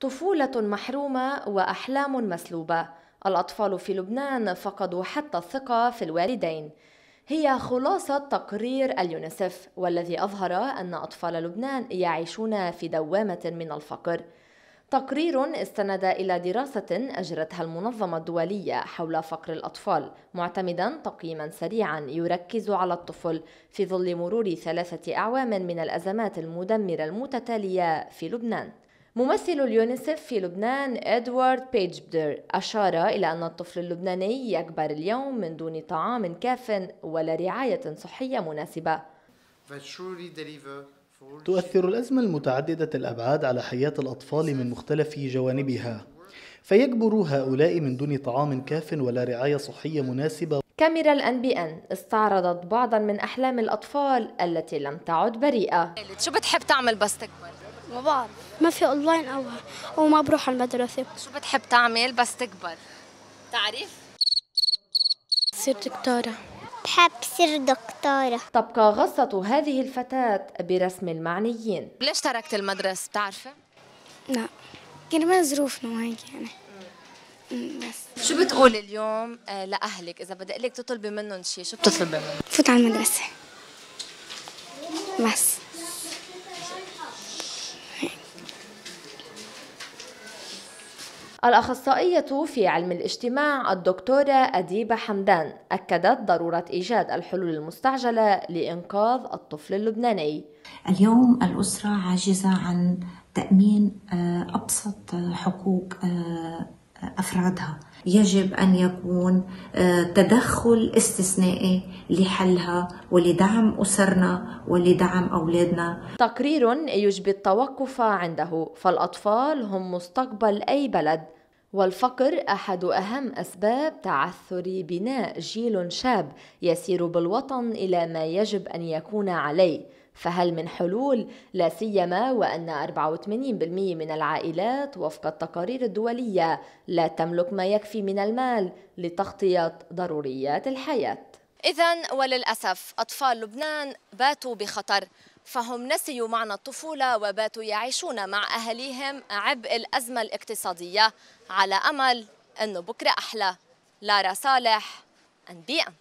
طفولة محرومة وأحلام مسلوبة الأطفال في لبنان فقدوا حتى الثقة في الوالدين هي خلاصة تقرير اليونسف والذي أظهر أن أطفال لبنان يعيشون في دوامة من الفقر تقرير استند إلى دراسة أجرتها المنظمة الدولية حول فقر الأطفال معتمدا تقييما سريعا يركز على الطفل في ظل مرور ثلاثة أعوام من الأزمات المدمرة المتتالية في لبنان ممثل اليونيسف في لبنان ادوارد بيجبدر أشار إلى أن الطفل اللبناني يكبر اليوم من دون طعام كاف ولا رعاية صحية مناسبة تؤثر الأزمة المتعددة الأبعاد على حياة الأطفال من مختلف جوانبها فيكبر هؤلاء من دون طعام كاف ولا رعاية صحية مناسبة كاميرا الان بي ان استعرضت بعضا من احلام الاطفال التي لم تعد بريئه شو بتحب تعمل بس تكبر ما بعرف ما في اونلاين او او ما بروح على المدرسه شو بتحب تعمل بس تكبر تعريف تصير دكتوره بحب صير دكتورة تبقى غصة هذه الفتاة برسم المعنيين ليش تركت المدرسة بتعرفي؟ لا كرمال ظروفنا وهيك يعني, يعني. بس شو بتقولي اليوم آه، لأهلك إذا بدي لك تطلبي منهم شيء شو بتطلبي منهم؟ فوت على المدرسة بس الأخصائية في علم الاجتماع الدكتورة أديبة حمدان أكدت ضرورة إيجاد الحلول المستعجلة لإنقاذ الطفل اللبناني اليوم الأسرة عاجزة عن تأمين آه، أبسط حقوق آه، افرادها يجب ان يكون آه، تدخل استثنائي لحلها ولدعم اسرنا ولدعم اولادنا تقرير يجب التوقف عنده فالاطفال هم مستقبل اي بلد والفقر احد اهم اسباب تعثر بناء جيل شاب يسير بالوطن الى ما يجب ان يكون عليه فهل من حلول لا سيما وان 84% من العائلات وفق التقارير الدوليه لا تملك ما يكفي من المال لتغطيه ضروريات الحياه اذا وللاسف اطفال لبنان باتوا بخطر فهم نسيوا معنى الطفولة وباتوا يعيشون مع أهليهم عبء الأزمة الاقتصادية على أمل أنه بكرة أحلى لارا صالح أنبياء